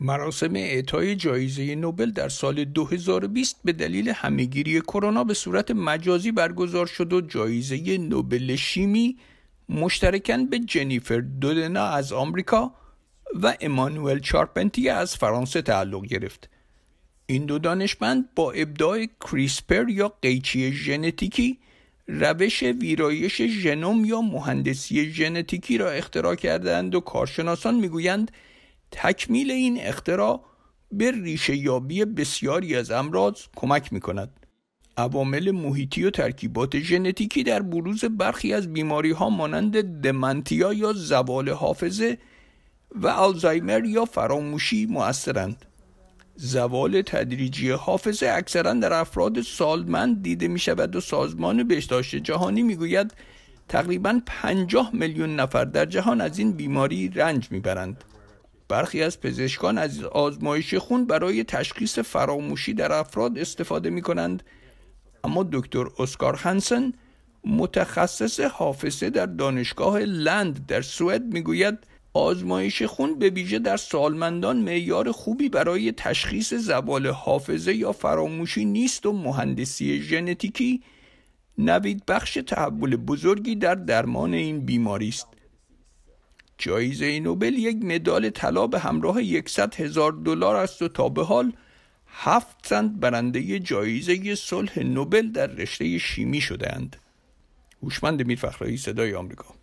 مراسم اعطای جایزه نوبل در سال 2020 به دلیل همهگیری کرونا به صورت مجازی برگزار شد و جایزه نوبل شیمی مشترکاً به جنیفر دودنا از آمریکا و امانوئل چارپنتی از فرانسه تعلق گرفت. این دو دانشمند با ابداع کریسپر یا قیچی ژنتیکی روش ویرایش ژنوم یا مهندسی ژنتیکی را اختراع کردند و کارشناسان میگویند تکمیل این اختراع به ریشه یابی بسیاری از امراض کمک می کند. عوامل محیطی و ترکیبات ژنتیکی در بروز برخی از بیماری ها مانند دمنتیا یا زوال حافظه و آلزایمر یا فراموشی مؤثرند. زوال تدریجی حافظه اکثرا در افراد سالمند دیده می شود و سازمان بهداشت جهانی می گوید تقریبا 50 میلیون نفر در جهان از این بیماری رنج می برند. برخی از پزشکان از آزمایش خون برای تشخیص فراموشی در افراد استفاده می کنند اما دکتر اسکار هنسن متخصص حافظه در دانشگاه لند در سوئد میگوید آزمایش خون به ویژه در سالمندان معیار خوبی برای تشخیص زوال حافظه یا فراموشی نیست و مهندسی ژنتیکی نوید بخش تحول بزرگی در درمان این بیماری است جایزه نوبل یک مدال طلا به همراه یکصد هزار دلار است و تا به حال هفت سند برنده جایزه صلح نوبل در رشته شیمی شدهاند. هوشمند میرفخرایی صدای آمریکا